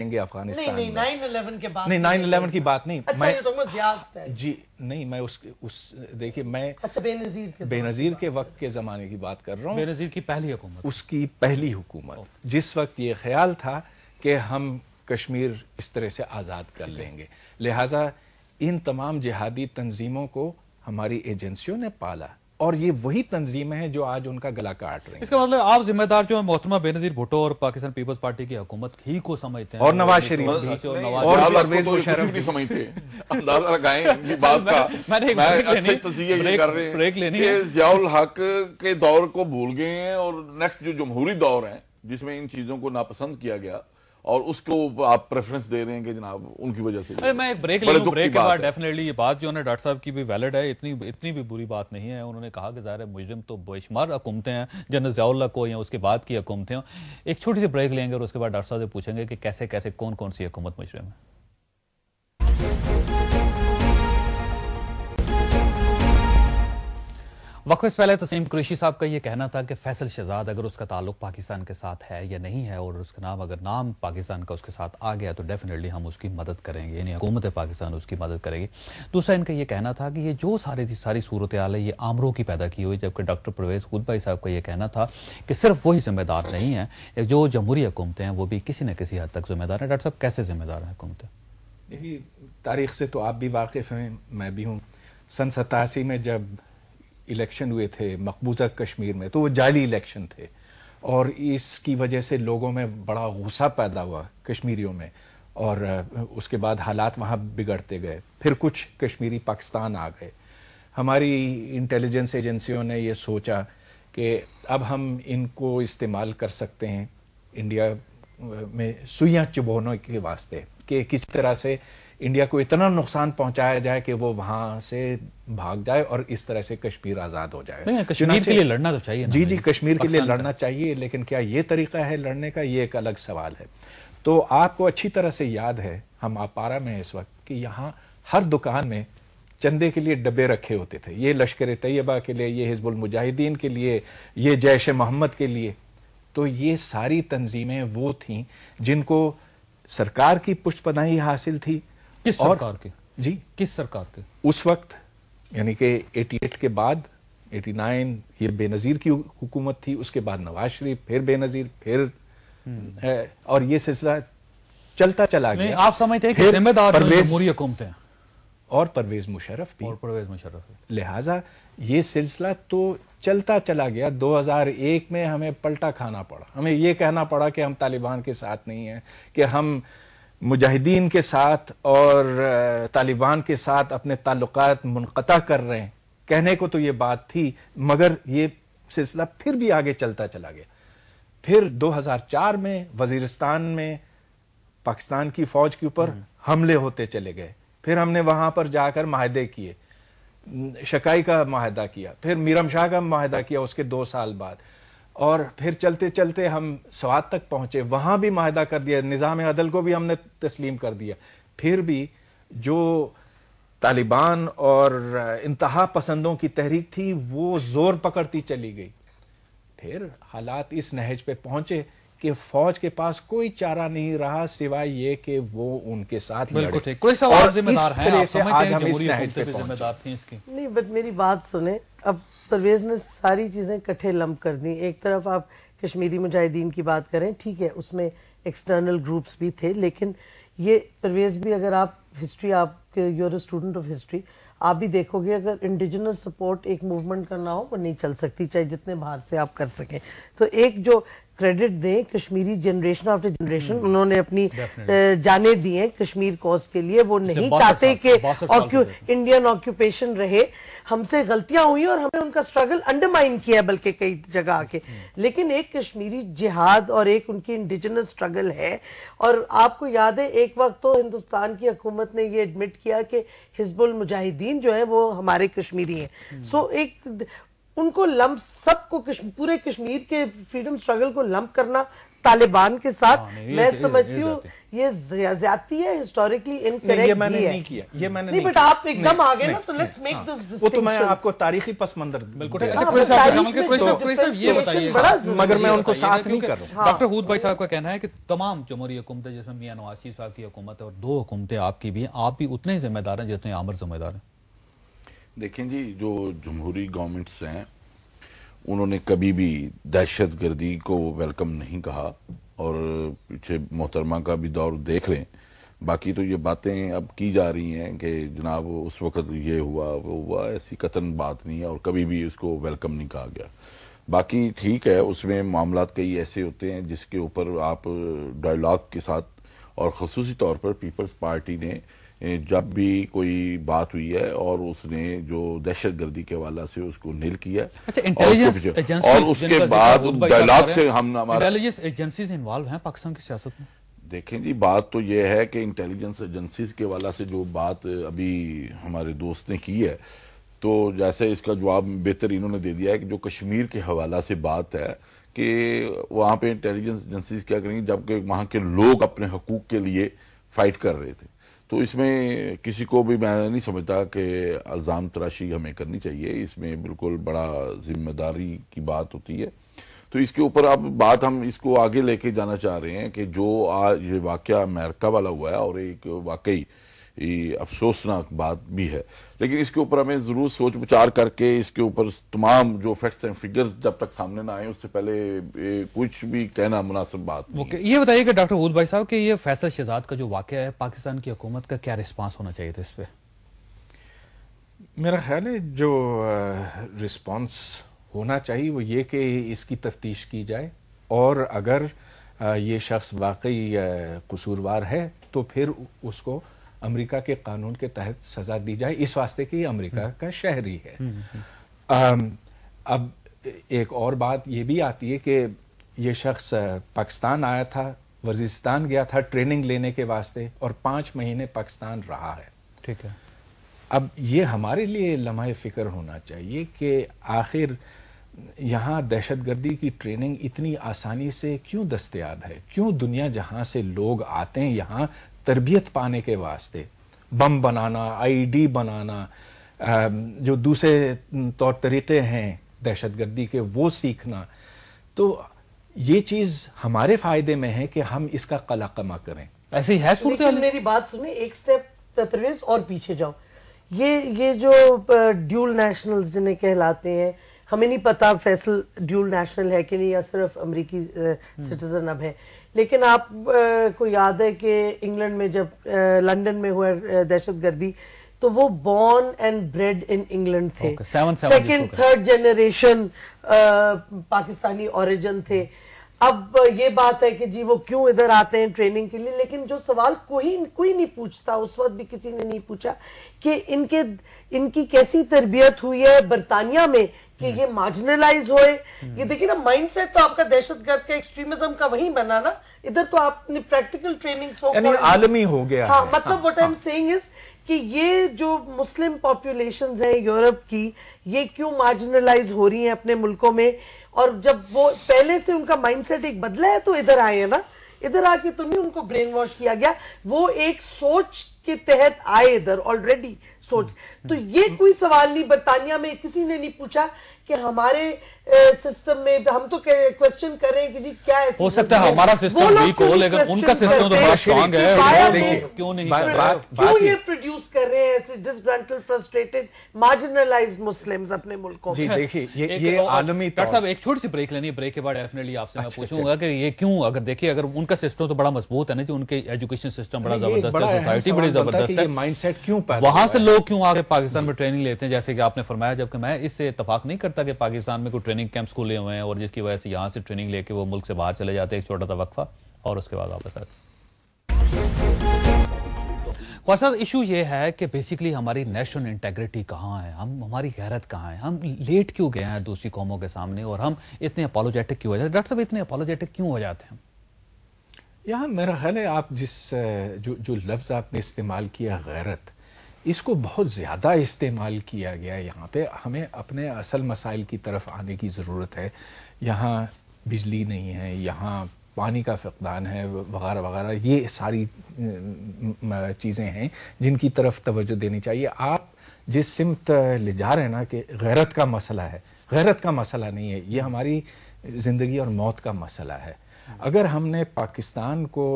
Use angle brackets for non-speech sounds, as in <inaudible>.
लेंगे अफगानिस्तान नहीं नहीं 9/11 के बाद नहीं 9/11 तो की बात नहीं अच्छा, मैं तो है। जी नहीं मैं उस उस देखिए मैं अच्छा बेनजीर के बेनजीर के वक्त के जमाने की बात कर रहा हूँ बेनजीर की पहली हुकूमत उसकी पहली हुकूमत जिस वक्त ये ख्याल था कि हम कश्मीर इस तरह से आज़ाद कर लेंगे लिहाजा इन तमाम जिहादी तंजीमों को हमारी एजेंसियों ने पाला और ये वही तंजीमें हैं जो आज उनका गला काट रही हैं इसका मतलब आप जिम्मेदार जो है मोहतरमा बेनजीर भुटो और पाकिस्तान पीपल्स पार्टी की हुकूमत ही को समझते हैं और नवाज शरीफ और नवाज शरीफ भी समझते अंदाजा <laughs> जियाउल हक के दौर को भूल गए हैं और नेक्स्ट जो जमहूरी दौर है जिसमें इन चीजों को नापसंद किया गया और उसको आप प्रेफरेंस दे रहे हैं कि जनाब उनकी वजह से मैं एक ब्रेक ले लूं ब्रेक के बाद डेफिनेटली ये बात जो है ना डॉक्टर साहब की भी वैलिड है इतनी इतनी भी बुरी बात नहीं है उन्होंने कहा कि ज़ाहिर मुजरिम तो बेशुमार हुकूमतें हैं जनरल जियाउल्ला को या उसके बाद की हुकूमतें एक छोटी सी ब्रेक लेंगे और उसके बाद डॉक्टर साहब से पूछेंगे कि कैसे कैसे कौन कौन सी हुकूमत मुजरिम है वक्त से पहले तसीम कुरेशी साहब का यह कहना था कि फैसल शहजाद अगर उसका ताल्लुक पाकिस्तान के साथ है या नहीं है और उसका नाम अगर नाम पाकिस्तान का उसके साथ आ गया तो डेफिनेटली हम उसकी मदद करेंगे यानी हुकूमत पाकिस्तान उसकी मदद करेगी दूसरा इनका यह कहना था कि ये जो सारी सारी सूरत हाल है ये आमरों की पैदा की हुई जबकि डॉक्टर परवेज खुद भाई साहब का ये कहना था कि सिर्फ वही जिम्मेदार नहीं है जो जमहूरी हुकूमतें हैं वो भी किसी न किसी हद तक जिम्मेदार है डॉक्टर साहब कैसे जिम्मेदार हैं हुकूमतें देखिए तारीख से तो आप भी वाकिफ़ हैं मैं भी हूँ सन सतासी में जब इलेक्शन हुए थे मकबूजा कश्मीर में तो वो जाली इलेक्शन थे और इसकी वजह से लोगों में बड़ा गुस्सा पैदा हुआ कश्मीरियों में और उसके बाद हालात वहाँ बिगड़ते गए फिर कुछ कश्मीरी पाकिस्तान आ गए हमारी इंटेलिजेंस एजेंसियों ने ये सोचा कि अब हम इनको इस्तेमाल कर सकते हैं इंडिया में सुइयाँ चुभोने के वास्ते कि किस तरह से इंडिया को इतना नुकसान पहुंचाया जाए कि वो वहां से भाग जाए और इस तरह से कश्मीर आजाद हो जाए कश्मीर के लिए लड़ना तो चाहिए जी जी कश्मीर के लिए लड़ना चाहिए लेकिन क्या ये तरीका है लड़ने का ये एक अलग सवाल है तो आपको अच्छी तरह से याद है हम आपारा में इस वक्त कि यहाँ हर दुकान में चंदे के लिए डब्बे रखे होते थे ये लश्कर तैयबा के लिए ये हिजबुल मुजाहिदीन के लिए ये जैश मोहम्मद के लिए तो ये सारी तंजीमें वो थीं जिनको सरकार की पुष्ट पनाही हासिल थी किस और, सरकार के जी किस सरकार के उस वक्त यानी कि 88 के बाद 89 ये बेनज़ीर की हुकूमत थी उसके बाद नवाज शरीफ फिर बेनज़ीर फिर हम्म। और ये सिलसिला चलता चला गया आप समझते हैं कि जिम्मेदार जमहूरी हुकूमतें और परवेज मुशरफ भी और परवेज मुशरफ लिहाजा ये सिलसिला तो चलता चला गया 2001 में हमें पलटा खाना पड़ा हमें ये कहना पड़ा कि हम तालिबान के साथ नहीं हैं कि हम मुजाहिदीन के साथ और तालिबान के साथ अपने ताल्लुक मुनक़ कर रहे हैं कहने को तो ये बात थी मगर ये सिलसिला फिर भी आगे चलता चला गया फिर दो हजार चार में वजीरस्तान में पाकिस्तान की फौज के ऊपर हम्म। हमले होते चले गए फिर हमने वहां पर जाकर माहे किए शकाई का माहिदा किया फिर मीरम शाह का माहदा किया उसके दो साल बाद और फिर चलते चलते हम स्वाद तक पहुंचे वहां भी माहिदा कर दिया निज़ाम अदल को भी हमने तस्लीम कर दिया फिर भी जो तालिबान और इंतहा पसंदों की तहरीक थी वो ज़ोर पकड़ती चली गई फिर हालात इस नहज पे पहुंचे कि फौज के पास कोई चारा नहीं रहा सिवाय ये कि वो उनके साथ जिम्मेदार हैं नहीं बट मेरी बात सुने अब परवेज़ ने सारी चीज़ें इकट्ठे लम्ब कर दी एक तरफ आप कश्मीरी मुजाहिदीन की बात करें ठीक है उसमें एक्सटर्नल ग्रुप्स भी थे लेकिन ये परवेज़ भी अगर आप हिस्ट्री आप यूर स्टूडेंट ऑफ हिस्ट्री आप भी देखोगे अगर इंडिजिनस सपोर्ट एक मूवमेंट करना हो वो नहीं चल सकती चाहे जितने बाहर से आप कर सकें तो एक जो क्रेडिट दें कश्मीरी जनरेशन आफ्टर जनरेशन उन्होंने अपनी जाने दी हैं कश्मीर कॉज के लिए वो अच्छा, नहीं चाहते अच्छा, कि इंडियन ऑक्यूपेशन अच्छा रहे हमसे गलतियां हुई और हमें उनका स्ट्रगल अंडरमाइन किया बल्कि कई जगह आके लेकिन एक कश्मीरी जिहाद और एक उनकी इंडिजिनस स्ट्रगल है और आपको याद है एक वक्त तो हिंदुस्तान की हकूमत ने ये एडमिट किया कि हिजबुल मुजाहिदीन जो है वो हमारे कश्मीरी हैं सो हम्म। एक उनको लम्ब सबको किश, पूरे कश्मीर के फ्रीडम स्ट्रगल को लंप करना तालिबान के साथ हाँ, मैं समझती हूँ ये ज्यादा है हिस्टोरिकली इन ये मैंने नहीं किया ये मैंने नहीं बट आप एकदम आ गए ना सो लेट्स मेक दिस वो तो मैं आपको तारीखी पस मंजर बिल्कुल अच्छा, हाँ, ये बताइए मगर मैं उनको साथ नहीं कर रहा हाँ। डॉक्टर हूद भाई साहब का कहना है कि तमाम जमहूरी हुकूमतें जिसमें मियाँ नवाज शरीफ साहब की हुकूमत है और दो हुकूमतें आपकी भी आप भी उतने ही जिम्मेदार हैं जितने आमर जिम्मेदार हैं देखें जी जो जमहूरी गवर्नमेंट्स हैं उन्होंने कभी भी दहशत गर्दी को वेलकम नहीं कहा और पीछे मोहतरमा का भी दौर देख लें बाकी तो ये बातें अब की जा रही हैं कि जनाब उस वक्त ये हुआ वो हुआ ऐसी कतन बात नहीं है और कभी भी उसको वेलकम नहीं कहा गया बाकी ठीक है उसमें मामला कई ऐसे होते हैं जिसके ऊपर आप डायलॉग के साथ और खसूसी तौर पर पीपल्स पार्टी ने जब भी कोई बात हुई है और उसने जो दहशत गर्दी के वाला से उसको नील किया अच्छा, और, और उसके बाद डायलॉग से हम इंटेलिजेंस एजेंसी इन्वॉल्व हैं पाकिस्तान की सियासत में देखें जी बात तो यह है कि इंटेलिजेंस एजेंसीज के वाला से जो बात अभी हमारे दोस्त ने की है तो जैसे इसका जवाब बेहतर इन्होंने दे दिया है कि जो कश्मीर के हवाला से बात है कि वहाँ पे इंटेलिजेंस एजेंसीज क्या करेंगी जबकि वहाँ के लोग अपने हकूक के लिए फाइट कर रहे थे तो इसमें किसी को भी मैं नहीं समझता कि अल्ज़ाम तराशी हमें करनी चाहिए इसमें बिल्कुल बड़ा जिम्मेदारी की बात होती है तो इसके ऊपर अब बात हम इसको आगे लेके जाना चाह रहे हैं कि जो आज ये वाक़ अमेरिका वाला हुआ है और एक वाकई अफसोसनाक बात भी है लेकिन इसके ऊपर हमें ज़रूर सोच विचार करके इसके ऊपर तमाम जो फैक्ट्स एंड फिगर्स जब तक सामने ना आए उससे पहले कुछ भी कहना मुनासिब बात ओके ये बताइए कि डॉक्टर उद भाई साहब कि ये फैसल शहजाद का जो वाक़ है पाकिस्तान की हुकूमत का क्या रिस्पांस होना चाहिए था इस पर मेरा ख्याल है जो रिस्पॉन्स होना चाहिए वो ये कि इसकी तफ्तीश की जाए और अगर ये शख्स वाकई कसूरवार है तो फिर उसको अमेरिका के कानून के तहत सज़ा दी जाए इस वास्ते कि अमेरिका हम्म। का शहरी है आम, हम्म, हम्म, अब एक और बात ये भी आती है कि ये शख्स पाकिस्तान आया था वर्जिस्तान गया था ट्रेनिंग लेने के वास्ते और पांच महीने पाकिस्तान रहा है ठीक है अब ये हमारे लिए लम्हा फ़िक्र होना चाहिए कि आखिर यहाँ दहशतगर्दी की ट्रेनिंग इतनी आसानी से क्यों दस्तियाब है क्यों दुनिया जहाँ से लोग आते हैं यहाँ तरबियत पाने के वास्ते बम बनाना आईडी बनाना जो दूसरे तौर तरीक़े हैं दहशतगर्दी के वो सीखना तो ये चीज़ हमारे फ़ायदे में है कि हम इसका कलाकमा करें ऐसी है सुनते हैं मेरी बात सुने एक स्टेप परवेज और पीछे जाओ ये ये जो ड्यूल नेशनल्स जिन्हें कहलाते हैं हमें नहीं पता फैसल ड्यूल नेशनल है कि नहीं या सिर्फ अमरीकी सिटीजन हम्म। अब है लेकिन आप को याद है कि इंग्लैंड में जब लंदन में हुआ दहशत गर्दी तो वो born and bred in England थे second third generation Pakistani origin थे अब ये बात है कि जी वो क्यों इधर आते हैं ट्रेनिंग के लिए लेकिन जो सवाल कोई कोई नहीं पूछता उस वक्त भी किसी ने नहीं पूछा कि इनके इनकी कैसी तरबियत हुई है बरतानिया में कि ये मार्जिनलाइज होए ये देखिए ना माइंडसेट तो आपका दहशतगर्द का एक्सट्रीमिज्म का वही बना ना इधर तो आपने प्रैक्टिकल ट्रेनिंग सो यानी आलमी हो गया हाँ मतलब what I am saying is कि ये जो मुस्लिम पॉपुलेशन है यूरोप की ये क्यों मार्जिनलाइज हो रही है अपने मुल्कों में और जब वो पहले से उनका माइंडसेट एक बदला है तो इधर आए हैं ना इधर आके तो नहीं उनको ब्रेन वॉश किया गया वो एक सोच के तहत आए इधर ऑलरेडी सोच तो ये कोई सवाल नहीं बरतानिया में किसी ने नहीं पूछा कि हमारे सिस्टम में तो हम तो क्वेश्चन करें कि जी क्या है हो सकता है हमारा सिस्टम वीक हो लेकिन उनका सिस्टम तो बड़ा स्ट्रांग है क्यों नहीं क्यों ये प्रोड्यूस कर रहे हैं ऐसे डिसग्रंटल फ्रस्ट्रेटेड मार्जिनलाइज्ड मुस्लिम्स अपने मुल्क को जी देखिए ये ये आलमी डॉक्टर साहब एक छोटी सी ब्रेक लेनी है ब्रेक के बाद डेफिनेटली आपसे मैं अच्छा, अच्छा। पूछूंगा कि ये क्यों अगर देखिए अगर उनका सिस्टम तो बड़ा मजबूत है ना जी उनके एजुकेशन सिस्टम बड़ा जबरदस्त है सोसाइटी बड़ी जबरदस्त है माइंडसेट क्यों वहां से लोग क्यों आके पाकिस्तान में ट्रेनिंग लेते हैं जैसे कि आपने फरमाया जबकि मैं इससे इतफाक नहीं करता कि पाकिस्तान में कोई ट्रेनिंग ट्रेनिंग कैंप्स खुले हुए हैं और जिसकी वजह से यहाँ से ट्रेनिंग लेके वो मुल्क से बाहर चले जाते हैं एक छोटा सा वक्फा और उसके बाद वापस आते ख्वासा इशू ये है कि बेसिकली हमारी नेशनल इंटेग्रिटी कहाँ है हम हमारी गैरत कहाँ है हम लेट क्यों गए हैं दूसरी कौमों के सामने और हम इतने अपोलोजेटिक क्यों हो जाते हैं डॉक्टर साहब इतने अपोलोजेटिक क्यों हो जाते हैं यहाँ मेरा ख्याल है आप जिस जो जो लफ्ज़ आपने इस्तेमाल किया गैरत इसको बहुत ज़्यादा इस्तेमाल किया गया यहाँ पे हमें अपने असल मसाइल की तरफ आने की ज़रूरत है यहाँ बिजली नहीं है यहाँ पानी का फकदान है वगैरह वगैरह ये सारी चीज़ें हैं जिनकी तरफ तवज्जो देनी चाहिए आप जिस सिमत ले जा रहे हैं ना कि गैरत का मसला है गैरत का मसला नहीं है ये हमारी ज़िंदगी और मौत का मसला है अगर हमने पाकिस्तान को